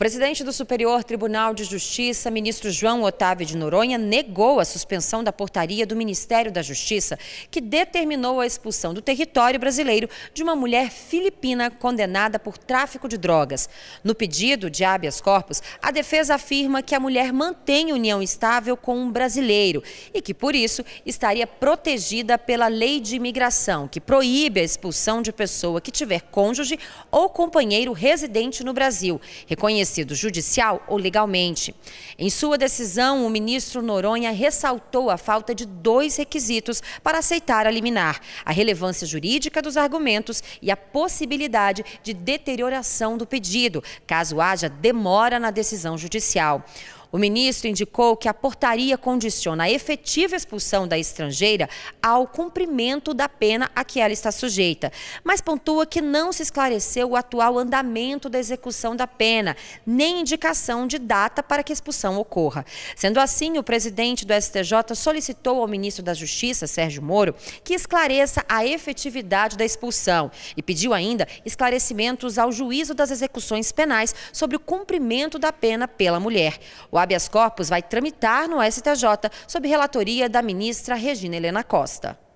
presidente do Superior Tribunal de Justiça, ministro João Otávio de Noronha, negou a suspensão da portaria do Ministério da Justiça, que determinou a expulsão do território brasileiro de uma mulher filipina condenada por tráfico de drogas. No pedido de habeas corpus, a defesa afirma que a mulher mantém união estável com um brasileiro e que, por isso, estaria protegida pela lei de imigração, que proíbe a expulsão de pessoa que tiver cônjuge ou companheiro residente no Brasil. Reconhecido reconhecido judicial ou legalmente. Em sua decisão, o ministro Noronha ressaltou a falta de dois requisitos para aceitar a liminar: a relevância jurídica dos argumentos e a possibilidade de deterioração do pedido, caso haja demora na decisão judicial. O ministro indicou que a portaria condiciona a efetiva expulsão da estrangeira ao cumprimento da pena a que ela está sujeita, mas pontua que não se esclareceu o atual andamento da execução da pena, nem indicação de data para que a expulsão ocorra. Sendo assim, o presidente do STJ solicitou ao ministro da Justiça, Sérgio Moro, que esclareça a efetividade da expulsão e pediu ainda esclarecimentos ao juízo das execuções penais sobre o cumprimento da pena pela mulher. O habeas corpus vai tramitar no STJ sob relatoria da ministra Regina Helena Costa.